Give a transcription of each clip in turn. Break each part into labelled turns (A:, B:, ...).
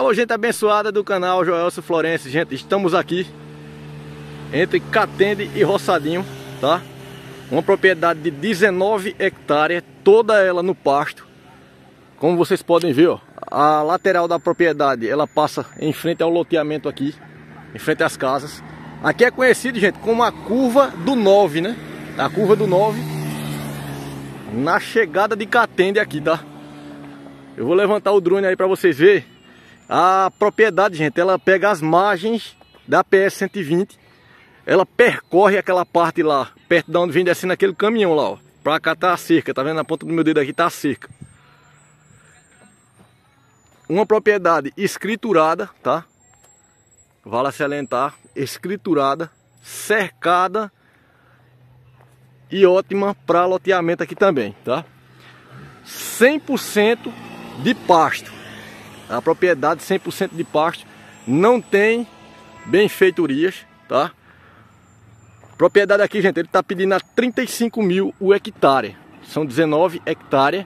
A: Alô, gente abençoada do canal Joelso Florencio. Gente, estamos aqui entre Catende e Roçadinho, tá? Uma propriedade de 19 hectares, toda ela no pasto. Como vocês podem ver, ó, a lateral da propriedade, ela passa em frente ao loteamento aqui, em frente às casas. Aqui é conhecido, gente, como a curva do 9, né? A curva do 9 na chegada de Catende aqui, tá? Eu vou levantar o drone aí para vocês verem a propriedade, gente, ela pega as margens da PS-120, ela percorre aquela parte lá, perto de onde vem descendo aquele caminhão lá, ó. Pra cá tá a cerca, tá vendo? Na ponta do meu dedo aqui tá a cerca. Uma propriedade escriturada, tá? Vale alentar, escriturada, cercada e ótima para loteamento aqui também, tá? 100% de pasto a propriedade 100% de pasto, não tem benfeitorias, tá? Propriedade aqui, gente, ele está pedindo a 35 mil o hectare. São 19 hectares.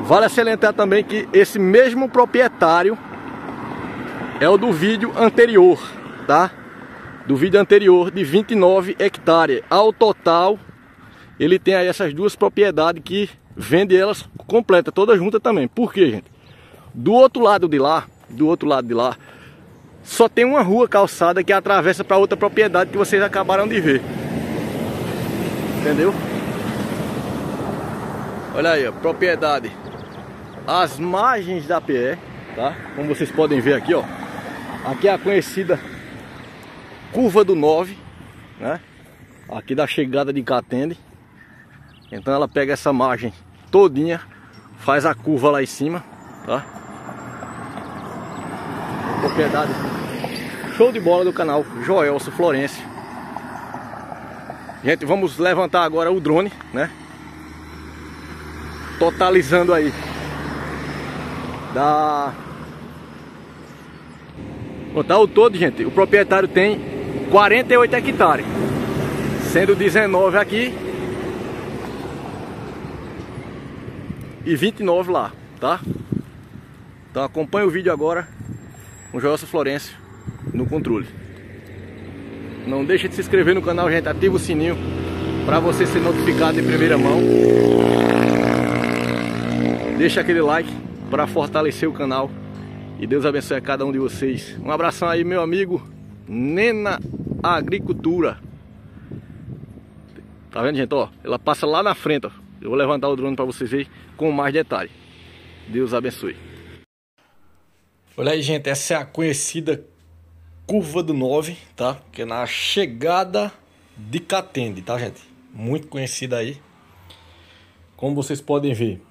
A: Vale acelentar também que esse mesmo proprietário é o do vídeo anterior, tá? Do vídeo anterior de 29 hectares. Ao total, ele tem aí essas duas propriedades que vende elas completa, todas juntas também. Por quê, gente? Do outro lado de lá, do outro lado de lá, só tem uma rua calçada que atravessa para outra propriedade que vocês acabaram de ver. Entendeu? Olha aí, ó, propriedade. As margens da PE, tá? Como vocês podem ver aqui, ó. Aqui é a conhecida curva do 9, né? Aqui da chegada de Catende. Então ela pega essa margem todinha, faz a curva lá em cima, tá? propriedade show de bola do canal Joelso Florencio. Gente, vamos levantar agora o drone, né? Totalizando aí. Da... Contar tá o todo, gente, o proprietário tem 48 hectares. Sendo 19 aqui. E 29 lá, tá? Então acompanha o vídeo agora com Joelso Florencio no controle. Não deixe de se inscrever no canal, gente. Ativa o sininho para você ser notificado em primeira mão. Deixa aquele like para fortalecer o canal. E Deus abençoe a cada um de vocês. Um abração aí, meu amigo Nena Agricultura. Tá vendo, gente? Ó, ela passa lá na frente, ó. Eu vou levantar o drone para vocês verem com mais detalhe. Deus abençoe. Olha aí, gente, essa é a conhecida curva do 9, tá? Que é na chegada de Catende, tá, gente? Muito conhecida aí. Como vocês podem ver,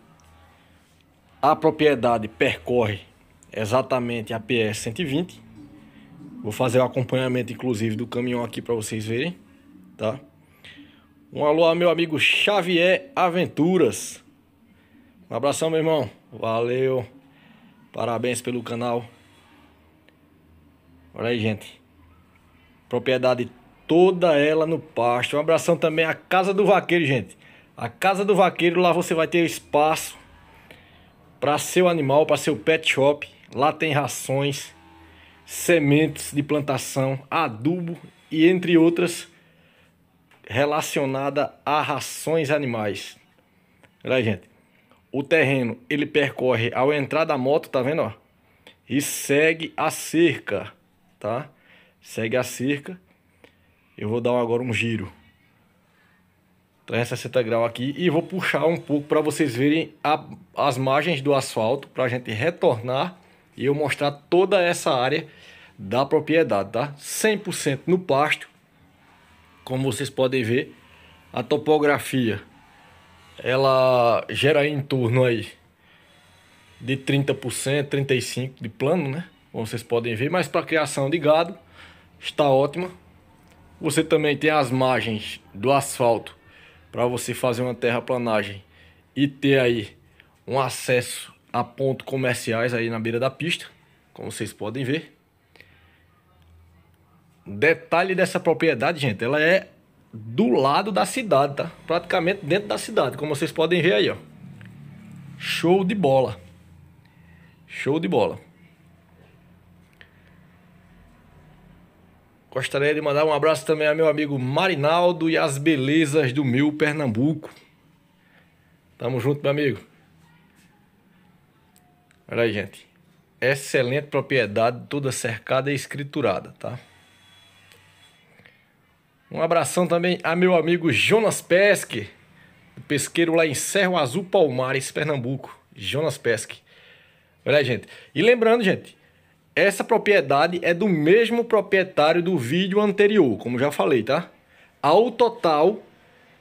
A: a propriedade percorre exatamente a PS 120. Vou fazer o acompanhamento, inclusive, do caminhão aqui para vocês verem, tá? Um alô ao meu amigo Xavier Aventuras. Um abração, meu irmão. Valeu. Parabéns pelo canal. Olha aí, gente. Propriedade toda ela no pasto. Um abração também à Casa do Vaqueiro, gente. A Casa do Vaqueiro, lá você vai ter espaço para seu animal, para seu pet shop. Lá tem rações, sementes de plantação, adubo e entre outras relacionada a rações animais. Olha aí, gente o terreno ele percorre ao entrar da moto, tá vendo, ó? E segue a cerca, tá? Segue a cerca. Eu vou dar agora um giro. 360 graus aqui e vou puxar um pouco para vocês verem a, as margens do asfalto para a gente retornar e eu mostrar toda essa área da propriedade, tá? 100% no pasto, como vocês podem ver, a topografia ela gera em torno aí de 30%, 35% de plano, né? Como vocês podem ver, mas para criação de gado está ótima. Você também tem as margens do asfalto para você fazer uma terraplanagem e ter aí um acesso a pontos comerciais aí na beira da pista, como vocês podem ver. Detalhe dessa propriedade, gente, ela é do lado da cidade, tá? Praticamente dentro da cidade, como vocês podem ver aí, ó. Show de bola. Show de bola. Gostaria de mandar um abraço também ao meu amigo Marinaldo e às belezas do meu Pernambuco. Tamo junto, meu amigo. Olha aí, gente. Excelente propriedade, toda cercada e escriturada, tá? Um abração também a meu amigo Jonas Pesque, pesqueiro lá em Serro Azul, Palmares, Pernambuco. Jonas Pesque. Olha aí, gente. E lembrando, gente, essa propriedade é do mesmo proprietário do vídeo anterior, como já falei, tá? Ao total,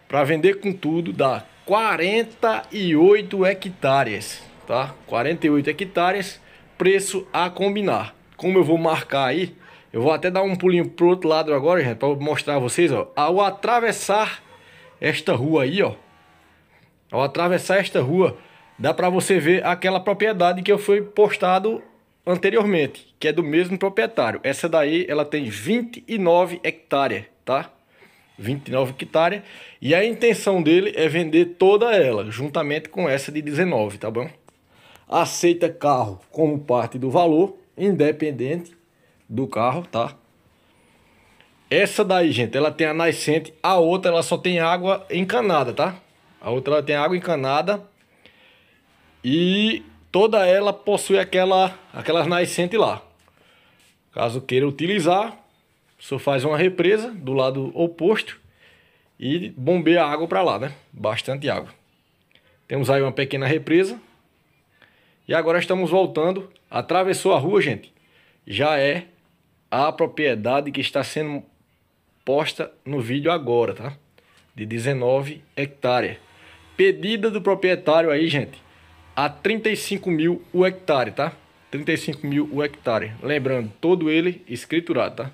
A: para vender com tudo, dá 48 hectares, tá? 48 hectares, preço a combinar. Como eu vou marcar aí, eu vou até dar um pulinho pro outro lado agora, gente, para mostrar a vocês, ó. Ao atravessar esta rua aí, ó. Ao atravessar esta rua, dá para você ver aquela propriedade que eu fui postado anteriormente, que é do mesmo proprietário. Essa daí, ela tem 29 hectares, tá? 29 hectares. E a intenção dele é vender toda ela, juntamente com essa de 19, tá bom? Aceita carro como parte do valor, independente do carro, tá? Essa daí, gente, ela tem a nascente, a outra ela só tem água encanada, tá? A outra ela tem água encanada e toda ela possui aquela aquelas nascentes lá. Caso queira utilizar, só faz uma represa do lado oposto e bombeia água para lá, né? Bastante água. Temos aí uma pequena represa. E agora estamos voltando. Atravessou a rua, gente. Já é a propriedade que está sendo posta no vídeo agora, tá? De 19 hectares. Pedida do proprietário aí, gente, a 35 mil o hectare, tá? 35 mil o hectare. Lembrando, todo ele escriturado, tá?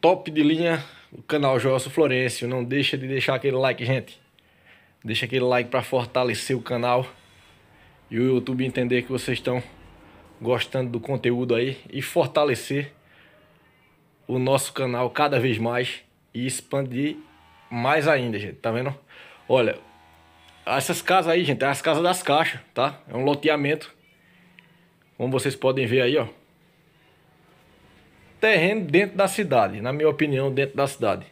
A: Top de linha, o canal Joelso Florencio. Não deixa de deixar aquele like, gente. Deixa aquele like para fortalecer o canal e o YouTube entender que vocês estão gostando do conteúdo aí e fortalecer o nosso canal cada vez mais e expandir mais ainda, gente, tá vendo? Olha, essas casas aí, gente, é as casas das caixas, tá? É um loteamento. Como vocês podem ver aí, ó. Terreno dentro da cidade, na minha opinião, dentro da cidade.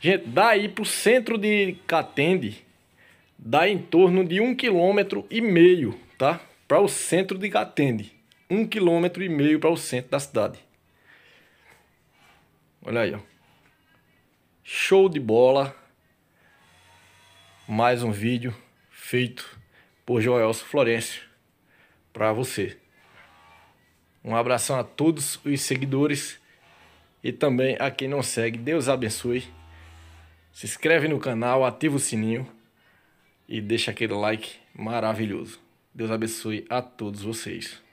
A: Gente, daí pro centro de Catende, dá em torno de um quilômetro e meio, tá? Para o centro de Catende um quilômetro e meio para o centro da cidade. Olha aí, ó. Show de bola. Mais um vídeo feito por Joelso Florencio para você. Um abração a todos os seguidores e também a quem não segue. Deus abençoe. Se inscreve no canal, ativa o sininho e deixa aquele like maravilhoso. Deus abençoe a todos vocês.